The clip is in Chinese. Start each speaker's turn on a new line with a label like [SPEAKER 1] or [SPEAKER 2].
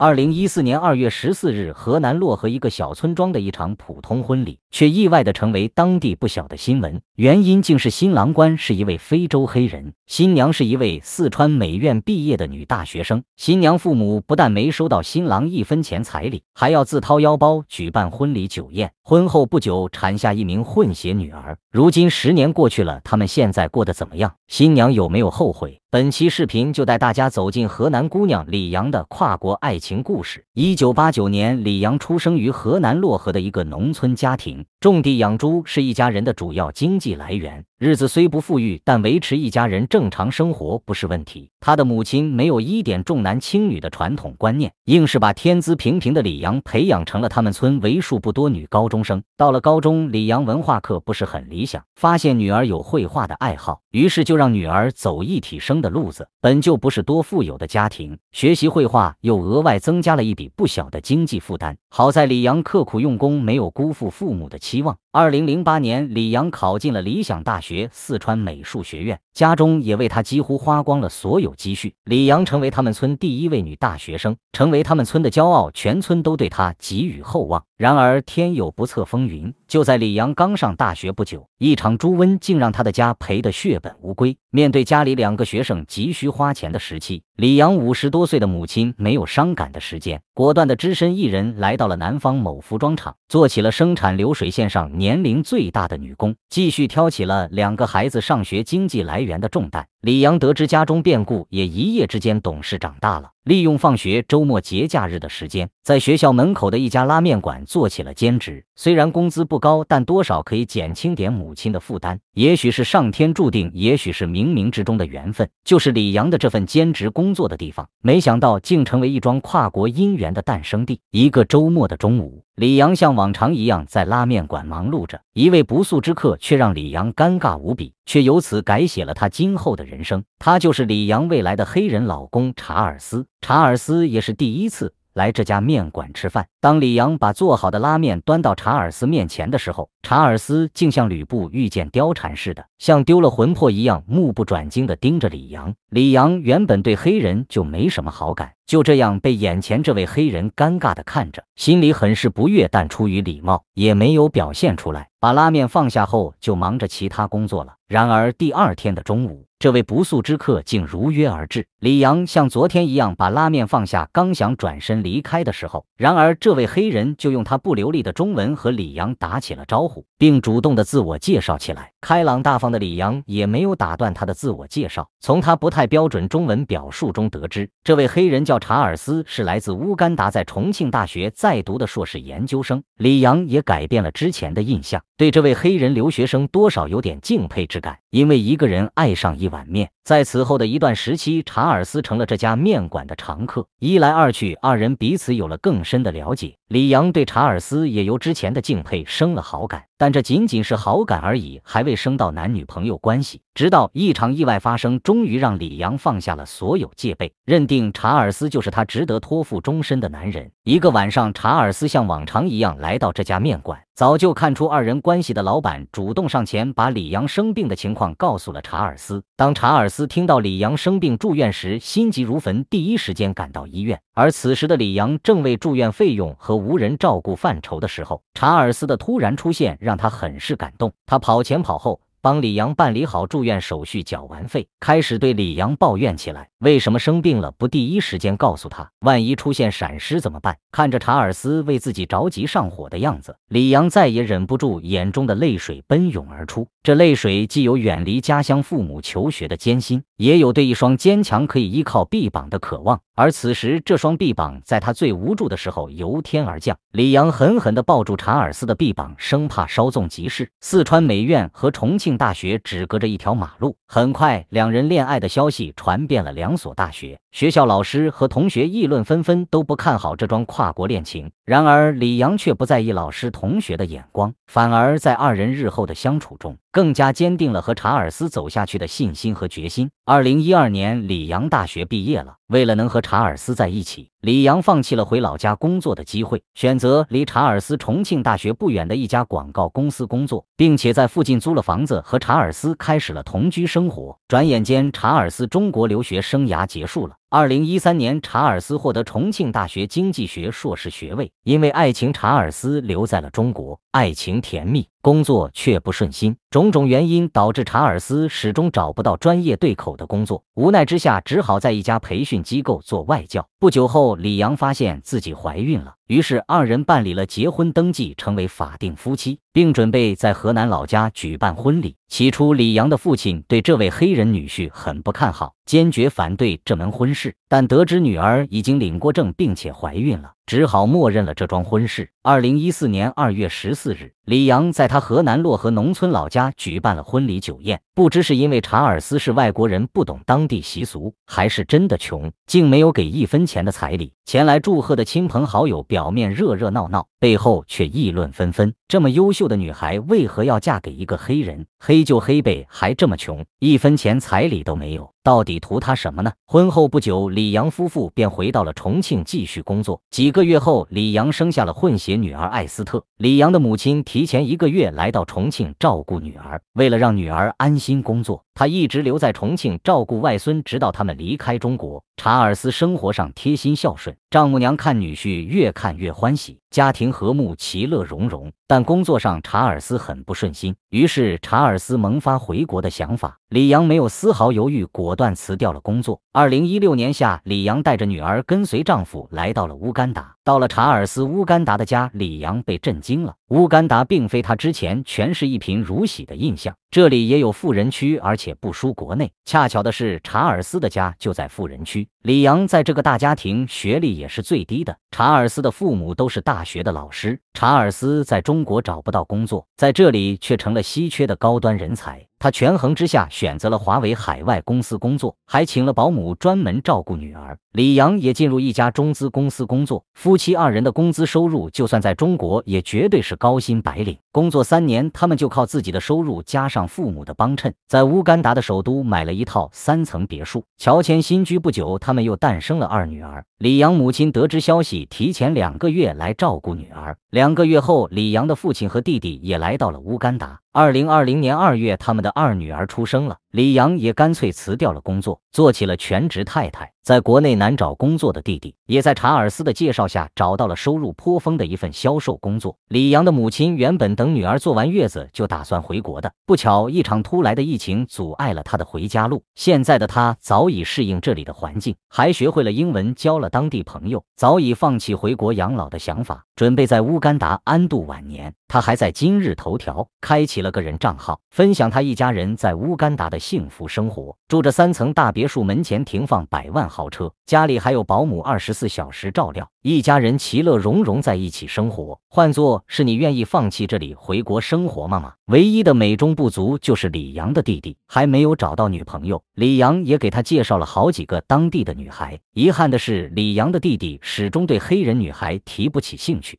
[SPEAKER 1] 二零一四年二月十四日，河南漯河一个小村庄的一场普通婚礼，却意外的成为当地不小的新闻。原因竟是新郎官是一位非洲黑人，新娘是一位四川美院毕业的女大学生。新娘父母不但没收到新郎一分钱彩礼，还要自掏腰包举办婚礼酒宴。婚后不久，产下一名混血女儿。如今十年过去了，他们现在过得怎么样？新娘有没有后悔？本期视频就带大家走进河南姑娘李阳的跨国爱情故事。一九八九年，李阳出生于河南漯河的一个农村家庭，种地养猪是一家人的主要经济来源。日子虽不富裕，但维持一家人正常生活不是问题。他的母亲没有一点重男轻女的传统观念，硬是把天资平平的李阳培养成了他们村为数不多女高中生。到了高中，李阳文化课不是很理想，发现女儿有绘画的爱好，于是就。让女儿走一体生的路子，本就不是多富有的家庭，学习绘画又额外增加了一笔不小的经济负担。好在李阳刻苦用功，没有辜负父母的期望。二零零八年，李阳考进了理想大学四川美术学院，家中也为他几乎花光了所有积蓄。李阳成为他们村第一位女大学生，成为他们村的骄傲，全村都对他给予厚望。然而天有不测风云，就在李阳刚上大学不久，一场猪瘟竟让他的家赔得血本无归。面对家里两个学生急需花钱的时期，李阳五十多岁的母亲没有伤感的时间，果断的只身一人来到了南方某服装厂，做起了生产流水线上年龄最大的女工，继续挑起了两个孩子上学经济来源的重担。李阳得知家中变故，也一夜之间懂事长大了。利用放学、周末、节假日的时间，在学校门口的一家拉面馆做起了兼职。虽然工资不高，但多少可以减轻点母亲的负担。也许是上天注定，也许是冥冥之中的缘分，就是李阳的这份兼职工作的地方，没想到竟成为一桩跨国姻缘的诞生地。一个周末的中午，李阳像往常一样在拉面馆忙碌着，一位不速之客却让李阳尴尬无比，却由此改写了他今后的人生。他就是李阳未来的黑人老公查尔斯。查尔斯也是第一次来这家面馆吃饭。当李阳把做好的拉面端到查尔斯面前的时候，查尔斯竟像吕布遇见貂蝉似的。像丢了魂魄一样，目不转睛地盯着李阳。李阳原本对黑人就没什么好感，就这样被眼前这位黑人尴尬地看着，心里很是不悦，但出于礼貌，也没有表现出来。把拉面放下后，就忙着其他工作了。然而第二天的中午，这位不速之客竟如约而至。李阳像昨天一样把拉面放下，刚想转身离开的时候，然而这位黑人就用他不流利的中文和李阳打起了招呼，并主动地自我介绍起来，开朗大方。的李阳也没有打断他的自我介绍。从他不太标准中文表述中得知，这位黑人叫查尔斯，是来自乌干达，在重庆大学在读的硕士研究生。李阳也改变了之前的印象，对这位黑人留学生多少有点敬佩之感。因为一个人爱上一碗面，在此后的一段时期，查尔斯成了这家面馆的常客。一来二去，二人彼此有了更深的了解。李阳对查尔斯也由之前的敬佩生了好感，但这仅仅是好感而已，还未升到男女朋友关系。直到一场意外发生，终于让李阳放下了所有戒备，认定查尔斯就是他值得托付终身的男人。一个晚上，查尔斯像往常一样来到这家面馆。早就看出二人关系的老板主动上前，把李阳生病的情况告诉了查尔斯。当查尔斯听到李阳生病住院时，心急如焚，第一时间赶到医院。而此时的李阳正为住院费用和无人照顾犯愁的时候，查尔斯的突然出现让他很是感动。他跑前跑后。帮李阳办理好住院手续，缴完费，开始对李阳抱怨起来：“为什么生病了不第一时间告诉他？万一出现闪失怎么办？”看着查尔斯为自己着急上火的样子，李阳再也忍不住，眼中的泪水奔涌而出。这泪水既有远离家乡、父母求学的艰辛，也有对一双坚强可以依靠臂膀的渴望。而此时，这双臂膀在他最无助的时候由天而降，李阳狠狠地抱住查尔斯的臂膀，生怕稍纵即逝。四川美院和重庆大学只隔着一条马路，很快两人恋爱的消息传遍了两所大学，学校老师和同学议论纷纷，都不看好这桩跨国恋情。然而，李阳却不在意老师、同学的眼光，反而在二人日后的相处中，更加坚定了和查尔斯走下去的信心和决心。二零一二年，李阳大学毕业了。为了能和查尔斯在一起，李阳放弃了回老家工作的机会，选择离查尔斯重庆大学不远的一家广告公司工作，并且在附近租了房子，和查尔斯开始了同居生活。转眼间，查尔斯中国留学生涯结束了。二零一三年，查尔斯获得重庆大学经济学硕士学位。因为爱情，查尔斯留在了中国，爱情甜蜜。工作却不顺心，种种原因导致查尔斯始终找不到专业对口的工作，无奈之下只好在一家培训机构做外教。不久后，李阳发现自己怀孕了，于是二人办理了结婚登记，成为法定夫妻，并准备在河南老家举办婚礼。起初，李阳的父亲对这位黑人女婿很不看好，坚决反对这门婚事。但得知女儿已经领过证并且怀孕了。只好默认了这桩婚事。二零一四年二月十四日，李阳在他河南漯河农村老家举办了婚礼酒宴。不知是因为查尔斯是外国人不懂当地习俗，还是真的穷，竟没有给一分钱的彩礼。前来祝贺的亲朋好友，表面热热闹闹，背后却议论纷纷。这么优秀的女孩，为何要嫁给一个黑人？黑就黑呗，还这么穷，一分钱彩礼都没有，到底图他什么呢？婚后不久，李阳夫妇便回到了重庆继续工作。几个月后，李阳生下了混血女儿艾斯特。李阳的母亲提前一个月来到重庆照顾女儿，为了让女儿安心工作。他一直留在重庆照顾外孙，直到他们离开中国。查尔斯生活上贴心孝顺。丈母娘看女婿越看越欢喜，家庭和睦，其乐融融。但工作上查尔斯很不顺心，于是查尔斯萌发回国的想法。李阳没有丝毫犹豫，果断辞掉了工作。二零一六年夏，李阳带着女儿跟随丈夫来到了乌干达。到了查尔斯乌干达的家，李阳被震惊了。乌干达并非他之前全是一贫如洗的印象，这里也有富人区，而且不输国内。恰巧的是，查尔斯的家就在富人区。李阳在这个大家庭学历。也是最低的。查尔斯的父母都是大学的老师，查尔斯在中国找不到工作，在这里却成了稀缺的高端人才。他权衡之下选择了华为海外公司工作，还请了保姆专门照顾女儿。李阳也进入一家中资公司工作，夫妻二人的工资收入就算在中国也绝对是高薪白领。工作三年，他们就靠自己的收入加上父母的帮衬，在乌干达的首都买了一套三层别墅。乔迁新居不久，他们又诞生了二女儿。李阳母亲得知消息，提前两个月来照顾女儿。两个月后，李阳的父亲和弟弟也来到了乌干达。二零二零年二月，他们的。二女儿出生了，李阳也干脆辞掉了工作，做起了全职太太。在国内难找工作的弟弟，也在查尔斯的介绍下找到了收入颇丰的一份销售工作。李阳的母亲原本等女儿坐完月子就打算回国的，不巧一场突来的疫情阻碍了他的回家路。现在的他早已适应这里的环境，还学会了英文，交了当地朋友，早已放弃回国养老的想法，准备在乌干达安度晚年。他还在今日头条开启了个人账号，分享他一家人在乌干达的幸福生活。住着三层大别墅，门前停放百万豪豪车，家里还有保姆，二十四小时照料，一家人其乐融融在一起生活。换作是你，愿意放弃这里回国生活吗？唯一的美中不足就是李阳的弟弟还没有找到女朋友，李阳也给他介绍了好几个当地的女孩。遗憾的是，李阳的弟弟始终对黑人女孩提不起兴趣。